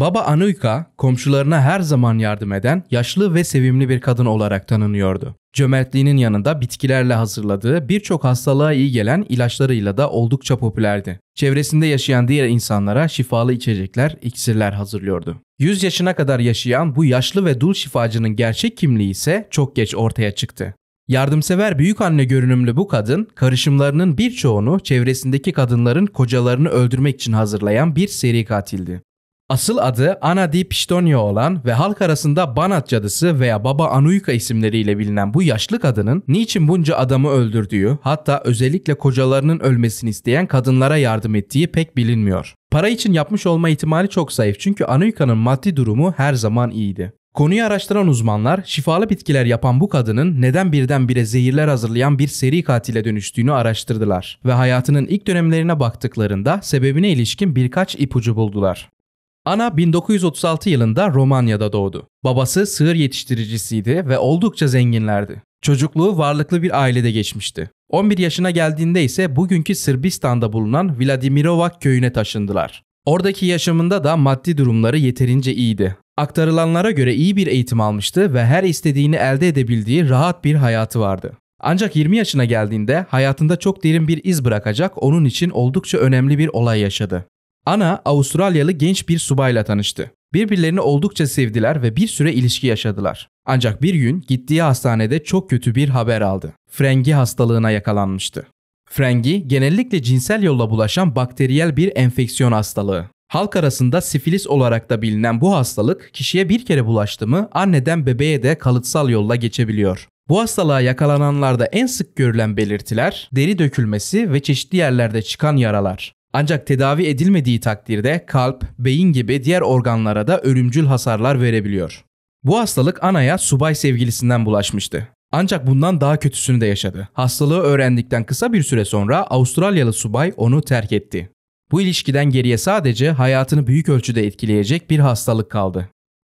Baba Anuika, komşularına her zaman yardım eden, yaşlı ve sevimli bir kadın olarak tanınıyordu. Cömertliğinin yanında bitkilerle hazırladığı birçok hastalığa iyi gelen ilaçlarıyla da oldukça popülerdi. Çevresinde yaşayan diğer insanlara şifalı içecekler, iksirler hazırlıyordu. 100 yaşına kadar yaşayan bu yaşlı ve dul şifacının gerçek kimliği ise çok geç ortaya çıktı. Yardımsever büyük anne görünümlü bu kadın, karışımlarının birçoğunu çevresindeki kadınların kocalarını öldürmek için hazırlayan bir seri katildi. Asıl adı Ana di Piştonio olan ve halk arasında Banat cadısı veya Baba Anuyka isimleriyle bilinen bu yaşlı kadının niçin bunca adamı öldürdüğü hatta özellikle kocalarının ölmesini isteyen kadınlara yardım ettiği pek bilinmiyor. Para için yapmış olma ihtimali çok zayıf çünkü Anuyika'nın maddi durumu her zaman iyiydi. Konuyu araştıran uzmanlar şifalı bitkiler yapan bu kadının neden birdenbire zehirler hazırlayan bir seri katile dönüştüğünü araştırdılar ve hayatının ilk dönemlerine baktıklarında sebebine ilişkin birkaç ipucu buldular. Ana 1936 yılında Romanya'da doğdu. Babası sığır yetiştiricisiydi ve oldukça zenginlerdi. Çocukluğu varlıklı bir ailede geçmişti. 11 yaşına geldiğinde ise bugünkü Sırbistan'da bulunan Vladimirovak köyüne taşındılar. Oradaki yaşamında da maddi durumları yeterince iyiydi. Aktarılanlara göre iyi bir eğitim almıştı ve her istediğini elde edebildiği rahat bir hayatı vardı. Ancak 20 yaşına geldiğinde hayatında çok derin bir iz bırakacak onun için oldukça önemli bir olay yaşadı. Ana Avustralyalı genç bir subayla tanıştı. Birbirlerini oldukça sevdiler ve bir süre ilişki yaşadılar. Ancak bir gün gittiği hastanede çok kötü bir haber aldı. Frengi hastalığına yakalanmıştı. Frengi genellikle cinsel yolla bulaşan bakteriyel bir enfeksiyon hastalığı. Halk arasında sifilis olarak da bilinen bu hastalık kişiye bir kere bulaştı mı anneden bebeğe de kalıtsal yolla geçebiliyor. Bu hastalığa yakalananlarda en sık görülen belirtiler deri dökülmesi ve çeşitli yerlerde çıkan yaralar. Ancak tedavi edilmediği takdirde kalp, beyin gibi diğer organlara da ölümcül hasarlar verebiliyor. Bu hastalık Ana'ya subay sevgilisinden bulaşmıştı. Ancak bundan daha kötüsünü de yaşadı. Hastalığı öğrendikten kısa bir süre sonra Avustralyalı subay onu terk etti. Bu ilişkiden geriye sadece hayatını büyük ölçüde etkileyecek bir hastalık kaldı.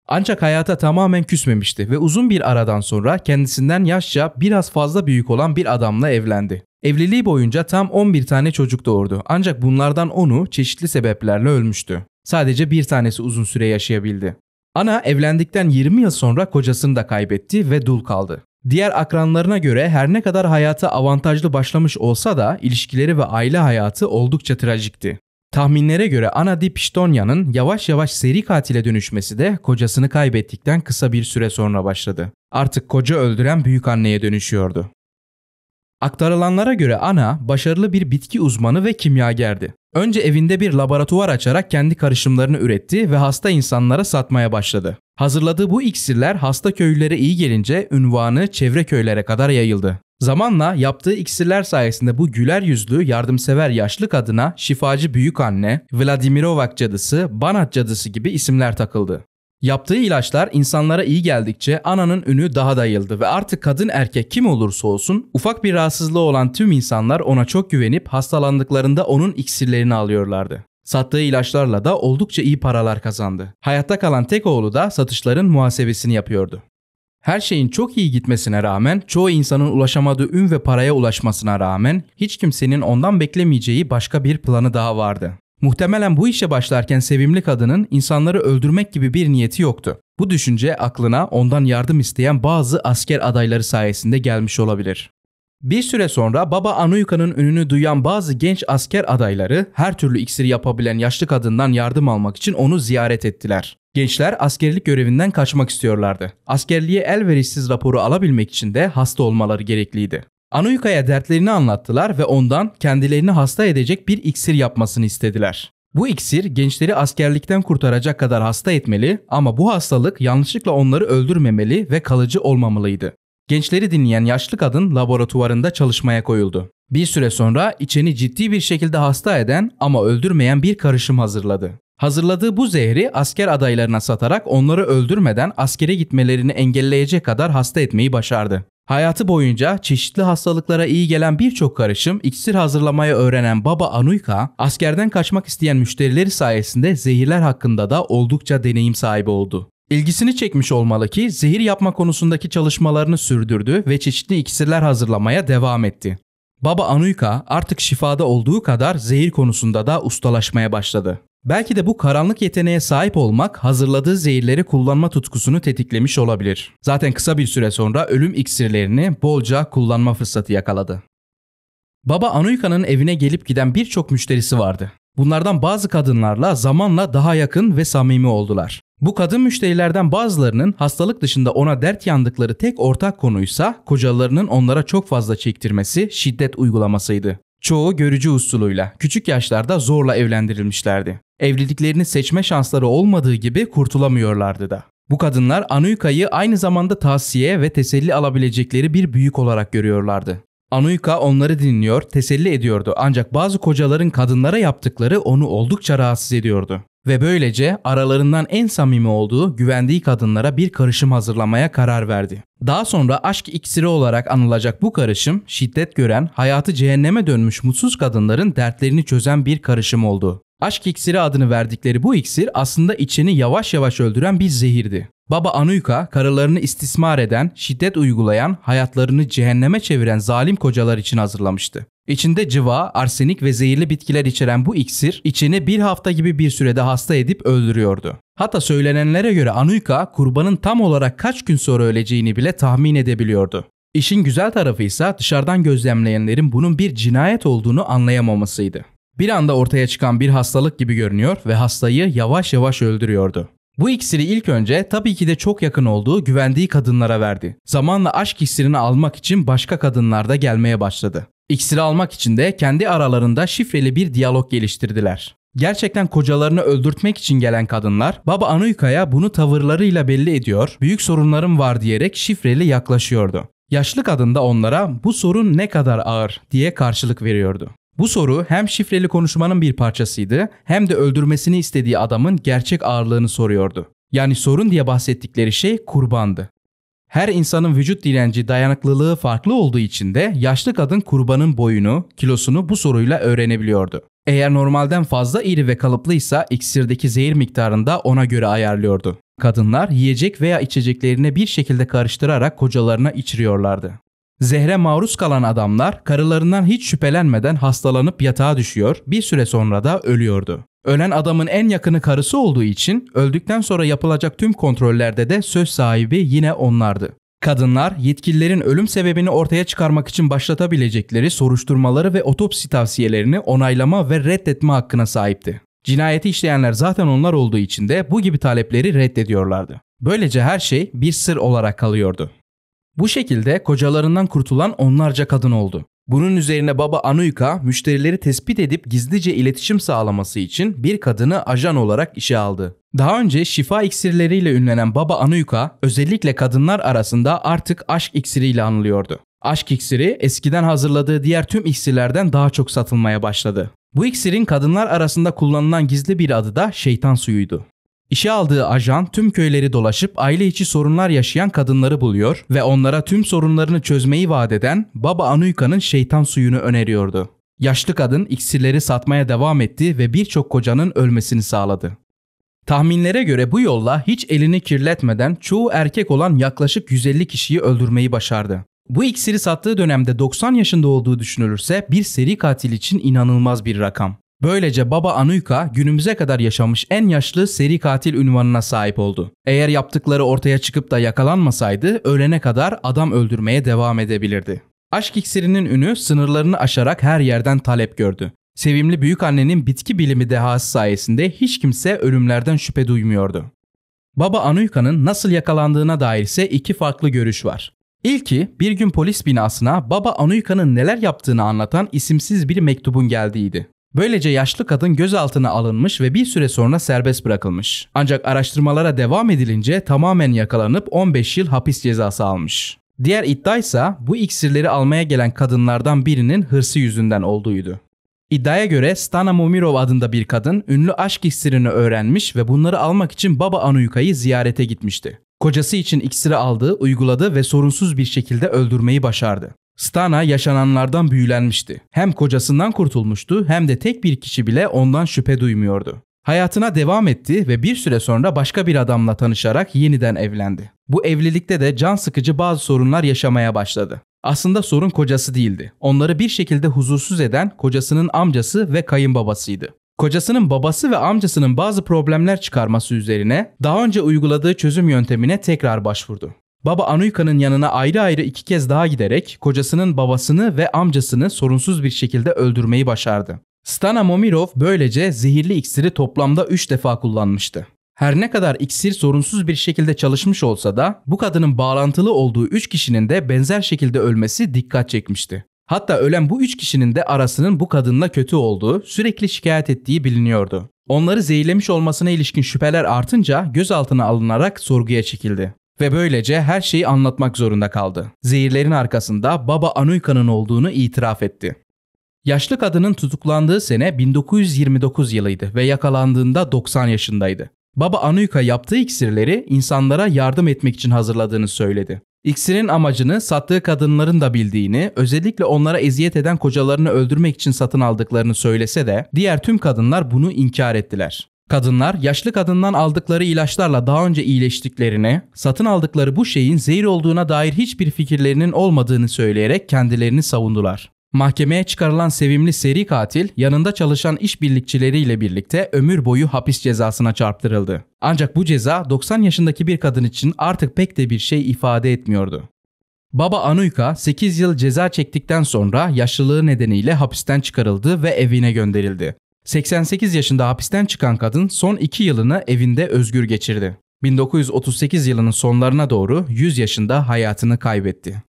Ancak hayata tamamen küsmemişti ve uzun bir aradan sonra kendisinden yaşça biraz fazla büyük olan bir adamla evlendi. Evliliği boyunca tam 11 tane çocuk doğurdu ancak bunlardan 10'u çeşitli sebeplerle ölmüştü. Sadece bir tanesi uzun süre yaşayabildi. Ana evlendikten 20 yıl sonra kocasını da kaybetti ve dul kaldı. Diğer akranlarına göre her ne kadar hayata avantajlı başlamış olsa da ilişkileri ve aile hayatı oldukça trajikti. Tahminlere göre Ana Di Pistonya'nın yavaş yavaş seri katile dönüşmesi de kocasını kaybettikten kısa bir süre sonra başladı. Artık koca öldüren büyük anneye dönüşüyordu. Aktarılanlara göre Ana başarılı bir bitki uzmanı ve kimyagerdi. Önce evinde bir laboratuvar açarak kendi karışımlarını üretti ve hasta insanlara satmaya başladı. Hazırladığı bu iksirler hasta köylülere iyi gelince ünvanı çevre köylere kadar yayıldı. Zamanla yaptığı iksirler sayesinde bu güler yüzlü, yardımsever yaşlı kadına şifacı büyük anne, Vladimirovak cadısı, Banat cadısı gibi isimler takıldı. Yaptığı ilaçlar insanlara iyi geldikçe ananın ünü daha da yıldı ve artık kadın erkek kim olursa olsun ufak bir rahatsızlığı olan tüm insanlar ona çok güvenip hastalandıklarında onun iksirlerini alıyorlardı. Sattığı ilaçlarla da oldukça iyi paralar kazandı. Hayatta kalan tek oğlu da satışların muhasebesini yapıyordu. Her şeyin çok iyi gitmesine rağmen, çoğu insanın ulaşamadığı ün ve paraya ulaşmasına rağmen hiç kimsenin ondan beklemeyeceği başka bir planı daha vardı. Muhtemelen bu işe başlarken sevimli kadının insanları öldürmek gibi bir niyeti yoktu. Bu düşünce aklına ondan yardım isteyen bazı asker adayları sayesinde gelmiş olabilir. Bir süre sonra Baba Anuyuka'nın ününü duyan bazı genç asker adayları her türlü iksiri yapabilen yaşlı kadından yardım almak için onu ziyaret ettiler. Gençler askerlik görevinden kaçmak istiyorlardı. Askerliğe elverişsiz raporu alabilmek için de hasta olmaları gerekliydi. Anuyuka'ya dertlerini anlattılar ve ondan kendilerini hasta edecek bir iksir yapmasını istediler. Bu iksir gençleri askerlikten kurtaracak kadar hasta etmeli ama bu hastalık yanlışlıkla onları öldürmemeli ve kalıcı olmamalıydı. Gençleri dinleyen yaşlı kadın laboratuvarında çalışmaya koyuldu. Bir süre sonra içini ciddi bir şekilde hasta eden ama öldürmeyen bir karışım hazırladı. Hazırladığı bu zehri asker adaylarına satarak onları öldürmeden askere gitmelerini engelleyecek kadar hasta etmeyi başardı. Hayatı boyunca çeşitli hastalıklara iyi gelen birçok karışım iksir hazırlamayı öğrenen baba Anuika, askerden kaçmak isteyen müşterileri sayesinde zehirler hakkında da oldukça deneyim sahibi oldu. İlgisini çekmiş olmalı ki zehir yapma konusundaki çalışmalarını sürdürdü ve çeşitli iksirler hazırlamaya devam etti. Baba Anuika artık şifada olduğu kadar zehir konusunda da ustalaşmaya başladı. Belki de bu karanlık yeteneğe sahip olmak hazırladığı zehirleri kullanma tutkusunu tetiklemiş olabilir. Zaten kısa bir süre sonra ölüm iksirlerini bolca kullanma fırsatı yakaladı. Baba Anuika'nın evine gelip giden birçok müşterisi vardı. Bunlardan bazı kadınlarla zamanla daha yakın ve samimi oldular. Bu kadın müşterilerden bazılarının hastalık dışında ona dert yandıkları tek ortak konuysa kocalarının onlara çok fazla çektirmesi, şiddet uygulamasıydı. Çoğu görücü usulüyle, küçük yaşlarda zorla evlendirilmişlerdi. Evliliklerini seçme şansları olmadığı gibi kurtulamıyorlardı da. Bu kadınlar Anuikayı aynı zamanda tavsiye ve teselli alabilecekleri bir büyük olarak görüyorlardı. Anuika onları dinliyor, teselli ediyordu ancak bazı kocaların kadınlara yaptıkları onu oldukça rahatsız ediyordu. Ve böylece aralarından en samimi olduğu güvendiği kadınlara bir karışım hazırlamaya karar verdi. Daha sonra aşk iksiri olarak anılacak bu karışım şiddet gören, hayatı cehenneme dönmüş mutsuz kadınların dertlerini çözen bir karışım oldu. Aşk iksiri adını verdikleri bu iksir aslında içini yavaş yavaş öldüren bir zehirdi. Baba Anuika, karılarını istismar eden, şiddet uygulayan, hayatlarını cehenneme çeviren zalim kocalar için hazırlamıştı. İçinde cıva, arsenik ve zehirli bitkiler içeren bu iksir, içini bir hafta gibi bir sürede hasta edip öldürüyordu. Hatta söylenenlere göre Anuika, kurbanın tam olarak kaç gün sonra öleceğini bile tahmin edebiliyordu. İşin güzel tarafı ise dışarıdan gözlemleyenlerin bunun bir cinayet olduğunu anlayamamasıydı bir anda ortaya çıkan bir hastalık gibi görünüyor ve hastayı yavaş yavaş öldürüyordu. Bu iksiri ilk önce tabii ki de çok yakın olduğu güvendiği kadınlara verdi. Zamanla aşk iksirini almak için başka kadınlar da gelmeye başladı. İksiri almak için de kendi aralarında şifreli bir diyalog geliştirdiler. Gerçekten kocalarını öldürtmek için gelen kadınlar Baba Anuyuka'ya bunu tavırlarıyla belli ediyor, büyük sorunlarım var diyerek şifreli yaklaşıyordu. Yaşlı kadın da onlara bu sorun ne kadar ağır diye karşılık veriyordu. Bu soru hem şifreli konuşmanın bir parçasıydı hem de öldürmesini istediği adamın gerçek ağırlığını soruyordu. Yani sorun diye bahsettikleri şey kurbandı. Her insanın vücut direnci dayanıklılığı farklı olduğu için de yaşlı kadın kurbanın boyunu, kilosunu bu soruyla öğrenebiliyordu. Eğer normalden fazla iri ve kalıplıysa iksirdeki zehir miktarını da ona göre ayarlıyordu. Kadınlar yiyecek veya içeceklerini bir şekilde karıştırarak kocalarına içiriyorlardı. Zehre maruz kalan adamlar karılarından hiç şüphelenmeden hastalanıp yatağa düşüyor, bir süre sonra da ölüyordu. Ölen adamın en yakını karısı olduğu için öldükten sonra yapılacak tüm kontrollerde de söz sahibi yine onlardı. Kadınlar yetkililerin ölüm sebebini ortaya çıkarmak için başlatabilecekleri soruşturmaları ve otopsi tavsiyelerini onaylama ve reddetme hakkına sahipti. Cinayeti işleyenler zaten onlar olduğu için de bu gibi talepleri reddediyorlardı. Böylece her şey bir sır olarak kalıyordu. Bu şekilde kocalarından kurtulan onlarca kadın oldu. Bunun üzerine baba Anuika müşterileri tespit edip gizlice iletişim sağlaması için bir kadını ajan olarak işe aldı. Daha önce şifa iksirleriyle ünlenen baba Anuika özellikle kadınlar arasında artık aşk iksiriyle anılıyordu. Aşk iksiri eskiden hazırladığı diğer tüm iksirlerden daha çok satılmaya başladı. Bu iksirin kadınlar arasında kullanılan gizli bir adı da şeytan suyuydu. İşe aldığı ajan tüm köyleri dolaşıp aile içi sorunlar yaşayan kadınları buluyor ve onlara tüm sorunlarını çözmeyi vaat eden Baba Anuika'nın şeytan suyunu öneriyordu. Yaşlı kadın iksirleri satmaya devam etti ve birçok kocanın ölmesini sağladı. Tahminlere göre bu yolla hiç elini kirletmeden çoğu erkek olan yaklaşık 150 kişiyi öldürmeyi başardı. Bu iksiri sattığı dönemde 90 yaşında olduğu düşünülürse bir seri katil için inanılmaz bir rakam. Böylece baba Anuyka günümüze kadar yaşamış en yaşlı seri katil ünvanına sahip oldu. Eğer yaptıkları ortaya çıkıp da yakalanmasaydı ölene kadar adam öldürmeye devam edebilirdi. Aşk iksirinin ünü sınırlarını aşarak her yerden talep gördü. Sevimli büyük annenin bitki bilimi dehası sayesinde hiç kimse ölümlerden şüphe duymuyordu. Baba Anuyka'nın nasıl yakalandığına dair ise iki farklı görüş var. İlki bir gün polis binasına Baba Anuyka'nın neler yaptığını anlatan isimsiz bir mektubun geldiğiydi. Böylece yaşlı kadın gözaltına alınmış ve bir süre sonra serbest bırakılmış. Ancak araştırmalara devam edilince tamamen yakalanıp 15 yıl hapis cezası almış. Diğer iddia ise bu iksirleri almaya gelen kadınlardan birinin hırsı yüzünden olduğuydu. İddiaya göre Stana Momirov adında bir kadın ünlü aşk iksirini öğrenmiş ve bunları almak için Baba Anuyuka'yı ziyarete gitmişti. Kocası için iksiri aldı, uyguladı ve sorunsuz bir şekilde öldürmeyi başardı. Stana yaşananlardan büyülenmişti. Hem kocasından kurtulmuştu hem de tek bir kişi bile ondan şüphe duymuyordu. Hayatına devam etti ve bir süre sonra başka bir adamla tanışarak yeniden evlendi. Bu evlilikte de can sıkıcı bazı sorunlar yaşamaya başladı. Aslında sorun kocası değildi. Onları bir şekilde huzursuz eden kocasının amcası ve kayınbabasıydı. Kocasının babası ve amcasının bazı problemler çıkarması üzerine daha önce uyguladığı çözüm yöntemine tekrar başvurdu. Baba Anuika'nın yanına ayrı ayrı iki kez daha giderek kocasının babasını ve amcasını sorunsuz bir şekilde öldürmeyi başardı. Stana Momirov böylece zehirli iksiri toplamda 3 defa kullanmıştı. Her ne kadar iksir sorunsuz bir şekilde çalışmış olsa da bu kadının bağlantılı olduğu 3 kişinin de benzer şekilde ölmesi dikkat çekmişti. Hatta ölen bu 3 kişinin de arasının bu kadınla kötü olduğu, sürekli şikayet ettiği biliniyordu. Onları zehirlemiş olmasına ilişkin şüpheler artınca gözaltına alınarak sorguya çekildi ve böylece her şeyi anlatmak zorunda kaldı. Zehirlerin arkasında Baba Anuyka'nın olduğunu itiraf etti. Yaşlı kadının tutuklandığı sene 1929 yılıydı ve yakalandığında 90 yaşındaydı. Baba Anuyka yaptığı iksirleri insanlara yardım etmek için hazırladığını söyledi. İksirin amacını sattığı kadınların da bildiğini, özellikle onlara eziyet eden kocalarını öldürmek için satın aldıklarını söylese de diğer tüm kadınlar bunu inkar ettiler. Kadınlar yaşlı kadından aldıkları ilaçlarla daha önce iyileştiklerini, satın aldıkları bu şeyin zehir olduğuna dair hiçbir fikirlerinin olmadığını söyleyerek kendilerini savundular. Mahkemeye çıkarılan sevimli seri katil yanında çalışan işbirlikçileriyle birlikte ömür boyu hapis cezasına çarptırıldı. Ancak bu ceza 90 yaşındaki bir kadın için artık pek de bir şey ifade etmiyordu. Baba Anuyka 8 yıl ceza çektikten sonra yaşlılığı nedeniyle hapisten çıkarıldı ve evine gönderildi. 88 yaşında hapisten çıkan kadın son 2 yılını evinde özgür geçirdi. 1938 yılının sonlarına doğru 100 yaşında hayatını kaybetti.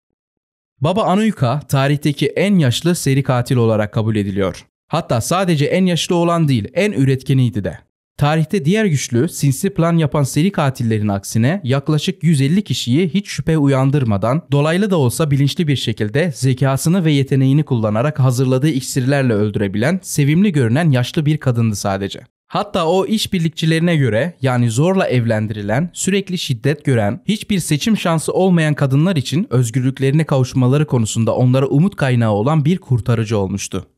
Baba Anuyka tarihteki en yaşlı seri katil olarak kabul ediliyor. Hatta sadece en yaşlı olan değil, en üretkeniydi de. Tarihte diğer güçlü, sinsi plan yapan seri katillerin aksine yaklaşık 150 kişiyi hiç şüphe uyandırmadan, dolaylı da olsa bilinçli bir şekilde zekasını ve yeteneğini kullanarak hazırladığı iksirlerle öldürebilen, sevimli görünen yaşlı bir kadındı sadece. Hatta o işbirlikçilerine göre yani zorla evlendirilen, sürekli şiddet gören, hiçbir seçim şansı olmayan kadınlar için özgürlüklerine kavuşmaları konusunda onlara umut kaynağı olan bir kurtarıcı olmuştu.